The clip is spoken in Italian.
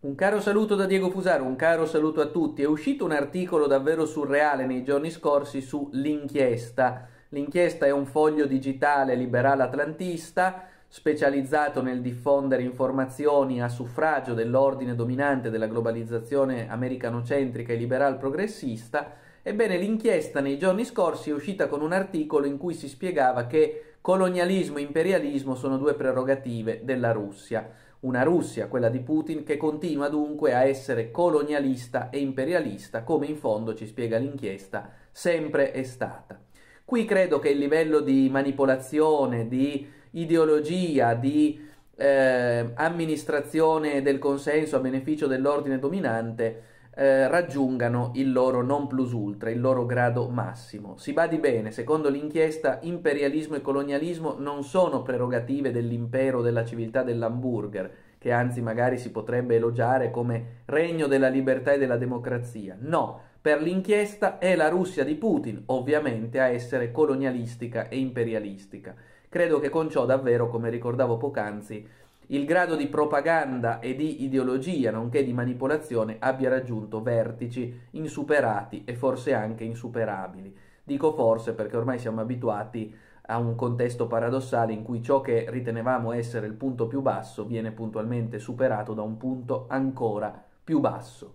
Un caro saluto da Diego Fusaro, un caro saluto a tutti. È uscito un articolo davvero surreale nei giorni scorsi su L'Inchiesta. L'Inchiesta è un foglio digitale liberale atlantista specializzato nel diffondere informazioni a suffragio dell'ordine dominante della globalizzazione americanocentrica e liberal progressista. Ebbene, l'inchiesta nei giorni scorsi è uscita con un articolo in cui si spiegava che colonialismo e imperialismo sono due prerogative della Russia. Una Russia, quella di Putin, che continua dunque a essere colonialista e imperialista, come in fondo ci spiega l'inchiesta, sempre è stata. Qui credo che il livello di manipolazione, di ideologia, di eh, amministrazione del consenso a beneficio dell'ordine dominante eh, raggiungano il loro non plus ultra, il loro grado massimo. Si badi bene, secondo l'inchiesta, imperialismo e colonialismo non sono prerogative dell'impero della civiltà dell'hamburger, che anzi magari si potrebbe elogiare come regno della libertà e della democrazia. No, per l'inchiesta è la Russia di Putin, ovviamente, a essere colonialistica e imperialistica. Credo che con ciò davvero, come ricordavo poc'anzi, il grado di propaganda e di ideologia, nonché di manipolazione, abbia raggiunto vertici insuperati e forse anche insuperabili. Dico forse perché ormai siamo abituati a un contesto paradossale in cui ciò che ritenevamo essere il punto più basso viene puntualmente superato da un punto ancora più basso.